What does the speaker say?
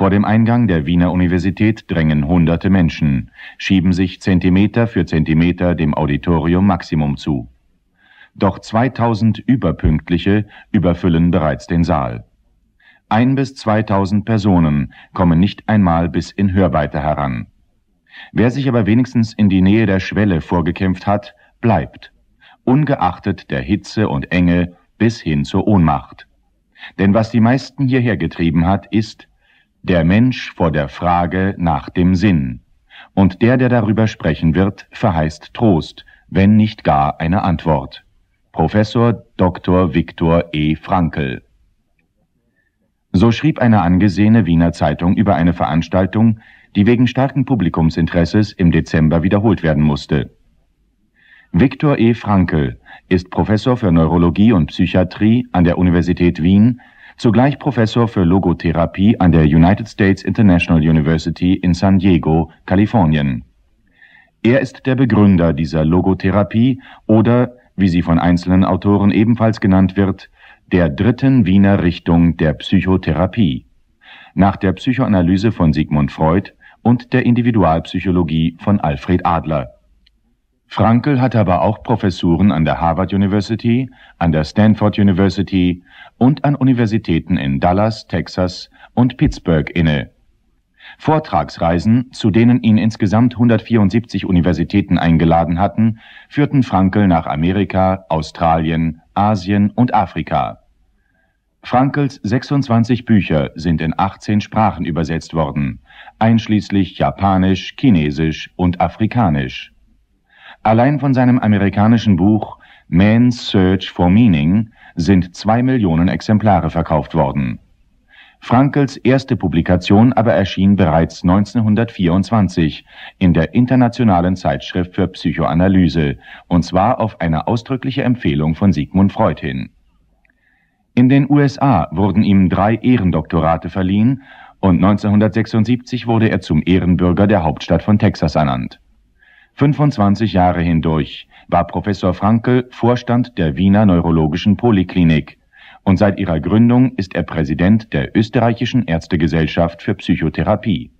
Vor dem Eingang der Wiener Universität drängen hunderte Menschen, schieben sich Zentimeter für Zentimeter dem Auditorium Maximum zu. Doch 2000 Überpünktliche überfüllen bereits den Saal. Ein bis 2000 Personen kommen nicht einmal bis in Hörweite heran. Wer sich aber wenigstens in die Nähe der Schwelle vorgekämpft hat, bleibt, ungeachtet der Hitze und Enge bis hin zur Ohnmacht. Denn was die meisten hierher getrieben hat, ist, der Mensch vor der Frage nach dem Sinn. Und der, der darüber sprechen wird, verheißt Trost, wenn nicht gar eine Antwort. Professor Dr. Viktor E. Frankl so schrieb eine angesehene Wiener Zeitung über eine Veranstaltung, die wegen starken Publikumsinteresses im Dezember wiederholt werden musste. Viktor E. Frankl ist Professor für Neurologie und Psychiatrie an der Universität Wien zugleich Professor für Logotherapie an der United States International University in San Diego, Kalifornien. Er ist der Begründer dieser Logotherapie oder, wie sie von einzelnen Autoren ebenfalls genannt wird, der dritten Wiener Richtung der Psychotherapie. Nach der Psychoanalyse von Sigmund Freud und der Individualpsychologie von Alfred Adler. Frankel hat aber auch Professuren an der Harvard University, an der Stanford University, und an Universitäten in Dallas, Texas und Pittsburgh inne. Vortragsreisen, zu denen ihn insgesamt 174 Universitäten eingeladen hatten, führten Frankel nach Amerika, Australien, Asien und Afrika. Frankels 26 Bücher sind in 18 Sprachen übersetzt worden, einschließlich Japanisch, Chinesisch und Afrikanisch. Allein von seinem amerikanischen Buch Man's Search for Meaning sind zwei Millionen Exemplare verkauft worden. Frankels erste Publikation aber erschien bereits 1924 in der Internationalen Zeitschrift für Psychoanalyse, und zwar auf eine ausdrückliche Empfehlung von Sigmund Freud hin. In den USA wurden ihm drei Ehrendoktorate verliehen und 1976 wurde er zum Ehrenbürger der Hauptstadt von Texas ernannt. 25 Jahre hindurch war Professor Frankel Vorstand der Wiener Neurologischen Poliklinik und seit ihrer Gründung ist er Präsident der Österreichischen Ärztegesellschaft für Psychotherapie